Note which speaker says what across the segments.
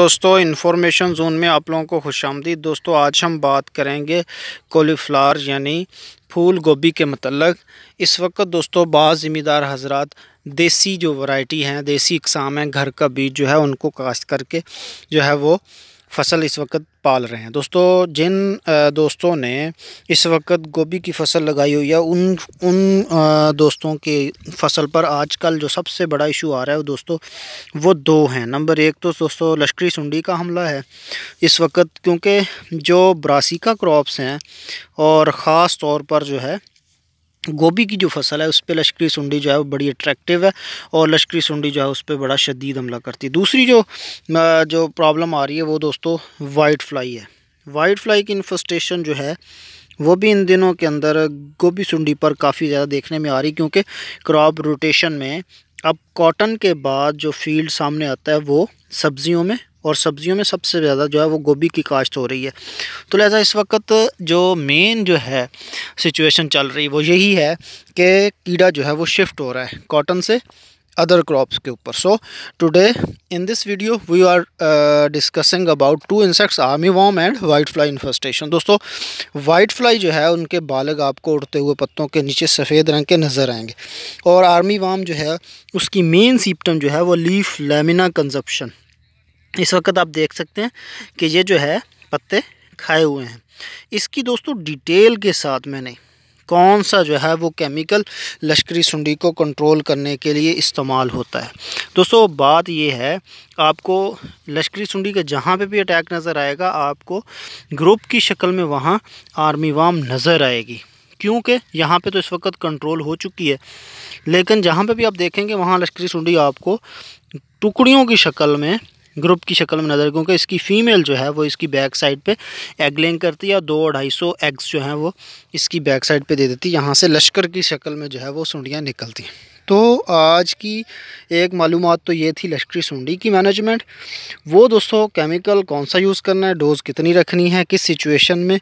Speaker 1: دوستو information zone میں آپ لوگوں کو خوش آمدید دوستو آج ہم بات کریں گے کولی فلار یعنی پھول گوبھی کے متعلق اس وقت دوستو بعض ذمہ دار حضرات دیسی جو ورائٹی ہیں دیسی اقسام ہیں گھر کا بیج جو ہے ان کو کاشت کر کے جو ہے وہ فصل اس وقت پال رہے ہیں دوستو جن دوستوں نے اس وقت گوبھی کی فصل لگائی ہوئی ہے ان ان دوستوں کی فصل پر آج کل جو سب سے بڑا ایشو آ رہا ہے وہ دوستو وہ دو ہیں نمبر ایک تو دوستو لشکری سنڈی کا حملہ ہے اس وقت کیونکہ جو براسی کا کراپس ہیں اور خاص طور پر جو ہے گوبھی کی جو فصل ہے اس پہ لشکری سنڈی جو ہے وہ بڑی اٹریکٹیو ہے اور لشکری سنڈی جو ہے اس پہ بڑا شدید عملہ کرتی ہے دوسری جو جو پرابلم آ رہی ہے وہ دوستو وائٹ فلائی ہے وائٹ فلائی کی انفسٹیشن جو ہے وہ بھی ان دنوں کے اندر گوبھی سنڈی پر کافی زیادہ دیکھنے میں آ رہی کیونکہ کراپ روٹیشن میں اب کاٹن کے بعد جو فیلڈ سامنے آتا ہے وہ سبزیوں میں اور سبزیوں میں سب سے زیادہ جو ہے وہ گوبھی کی کاشت ہو رہی ہے تو لہٰذا اس وقت جو مین جو ہے سچویشن چل رہی وہ یہی ہے کہ کیڑا جو ہے وہ شفٹ ہو رہا ہے کاٹن سے ادر کراپس کے اوپر so today in this video we are discussing about two insects army worm and white fly infestation دوستو وائٹ فلائی جو ہے ان کے بالغ آپ کو اڑتے ہوئے پتوں کے نیچے سفید رنگ کے نظر آئیں گے اور آرمی وام جو ہے اس کی مین سیپٹم جو ہے وہ لیف لیمینا کنزپشن اس وقت آپ دیکھ سکتے ہیں کہ یہ جو ہے پتے کھائے ہوئے ہیں اس کی دوستوں ڈیٹیل کے ساتھ میں نے کون سا جو ہے وہ کیمیکل لشکری سنڈی کو کنٹرول کرنے کے لیے استعمال ہوتا ہے دوستو بات یہ ہے آپ کو لشکری سنڈی کا جہاں پہ بھی اٹیک نظر آئے گا آپ کو گروپ کی شکل میں وہاں آرمی وام نظر آئے گی کیونکہ یہاں پہ تو اس وقت کنٹرول ہو چکی ہے لیکن جہاں پہ بھی آپ دیکھیں گے وہاں لشکری سنڈی آپ کو ٹکڑیوں کی شکل میں گروپ کی شکل میں نظر کیونکہ اس کی فیمیل جو ہے وہ اس کی بیک سائڈ پہ ایگ لینگ کرتی ہے دو ڈھائی سو ایگز جو ہیں وہ اس کی بیک سائڈ پہ دے دیتی ہے یہاں سے لشکر کی شکل میں جو ہے وہ سنڈیاں نکلتی ہیں تو آج کی ایک معلومات تو یہ تھی لشکری سونڈی کی مینجمنٹ وہ دوستوں کیمیکل کون سا یوز کرنا ہے ڈوز کتنی رکھنی ہے کس سچویشن میں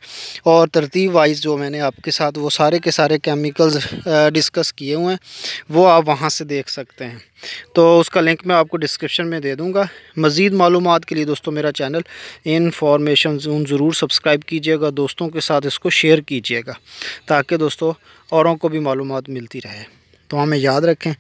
Speaker 1: اور ترتیب وائز جو میں نے آپ کے ساتھ وہ سارے کے سارے کیمیکلز ڈسکس کیے ہوئے ہیں وہ آپ وہاں سے دیکھ سکتے ہیں تو اس کا لنک میں آپ کو ڈسکرپشن میں دے دوں گا مزید معلومات کے لیے دوستوں میرا چینل انفارمیشن زون ضرور سبسکرائب کیجئے گا دوستوں کے ساتھ اس کو شیئر کیجئے گا تاکہ دوستوں اوروں کو بھی معلومات ملتی رہے تو ہمیں یاد رکھیں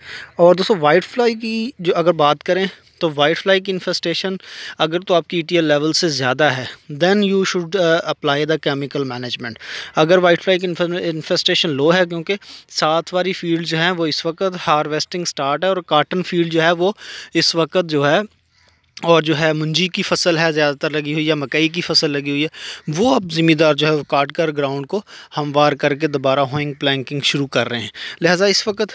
Speaker 1: اور دوستو وائٹ فلائی کی جو اگر بات کریں تو وائٹ فلائی کی انفیسٹیشن اگر تو آپ کی ای ٹی ایل لیول سے زیادہ ہے then you should apply the chemical management اگر وائٹ فلائی کی انفیسٹیشن لو ہے کیونکہ ساتھ واری فیلڈ جو ہیں وہ اس وقت ہارویسٹنگ سٹارٹ ہے اور کاٹن فیلڈ جو ہے وہ اس وقت جو ہے اور جو ہے منجی کی فصل ہے زیادہ تر لگی ہوئی یا مکئی کی فصل لگی ہوئی ہے وہ اب ذمہ دار جو ہے وہ کاٹ کر گراؤنڈ کو ہموار کر کے دوبارہ ہوئنگ پلانکنگ شروع کر رہے ہیں لہٰذا اس وقت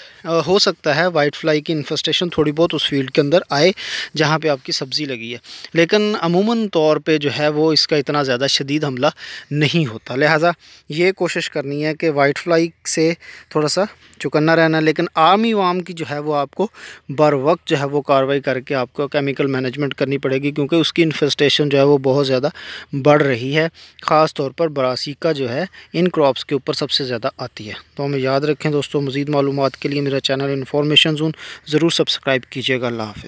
Speaker 1: ہو سکتا ہے وائٹ فلائی کی انفسٹیشن تھوڑی بہت اس فیلڈ کے اندر آئے جہاں پہ آپ کی سبزی لگی ہے لیکن عموماً طور پہ جو ہے وہ اس کا اتنا زیادہ شدید حملہ نہیں ہوتا لہٰذا یہ کوشش کرنی ہے کہ وائٹ فلائی سے تھوڑا سا چکنا رہنا لیکن عام عوام وام کی جو ہے وہ آپ کو بر وقت جو ہے وہ کاروائی کر کے آپ کو کیمیکل مینجمنٹ کرنی پڑے گی کیونکہ اس کی انفرسٹیشن جو ہے وہ بہت زیادہ بڑھ رہی ہے خاص طور پر براسیکا جو ہے ان کراپس کے اوپر سب سے زیادہ آتی ہے تو ہمیں یاد رکھیں دوستوں مزید معلومات کے لیے میرا چینل انفارمیشن زون ضرور سبسکرائب کیجیے گا اللہ حافظ